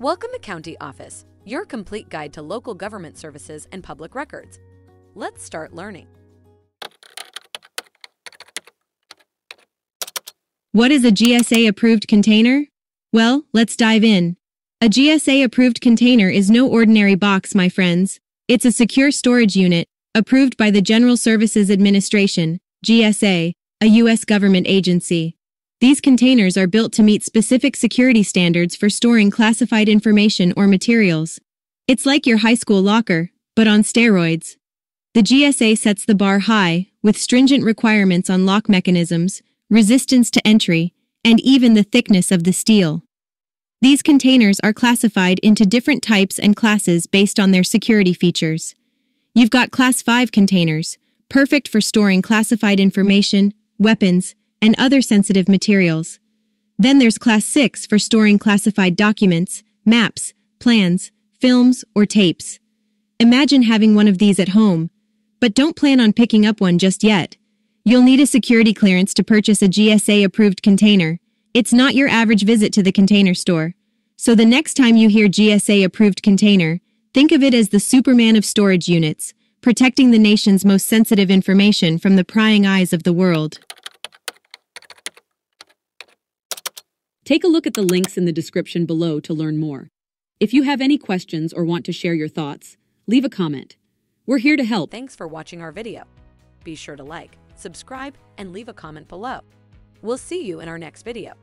Welcome to County Office, your complete guide to local government services and public records. Let's start learning. What is a GSA-approved container? Well, let's dive in. A GSA-approved container is no ordinary box, my friends. It's a secure storage unit, approved by the General Services Administration, GSA, a U.S. government agency. These containers are built to meet specific security standards for storing classified information or materials. It's like your high school locker, but on steroids. The GSA sets the bar high, with stringent requirements on lock mechanisms, resistance to entry, and even the thickness of the steel. These containers are classified into different types and classes based on their security features. You've got Class 5 containers, perfect for storing classified information, weapons, and other sensitive materials. Then there's Class 6 for storing classified documents, maps, plans, films, or tapes. Imagine having one of these at home. But don't plan on picking up one just yet. You'll need a security clearance to purchase a GSA-approved container. It's not your average visit to the container store. So the next time you hear GSA-approved container, think of it as the Superman of storage units, protecting the nation's most sensitive information from the prying eyes of the world. Take a look at the links in the description below to learn more. If you have any questions or want to share your thoughts, leave a comment. We're here to help. Thanks for watching our video. Be sure to like, subscribe, and leave a comment below. We'll see you in our next video.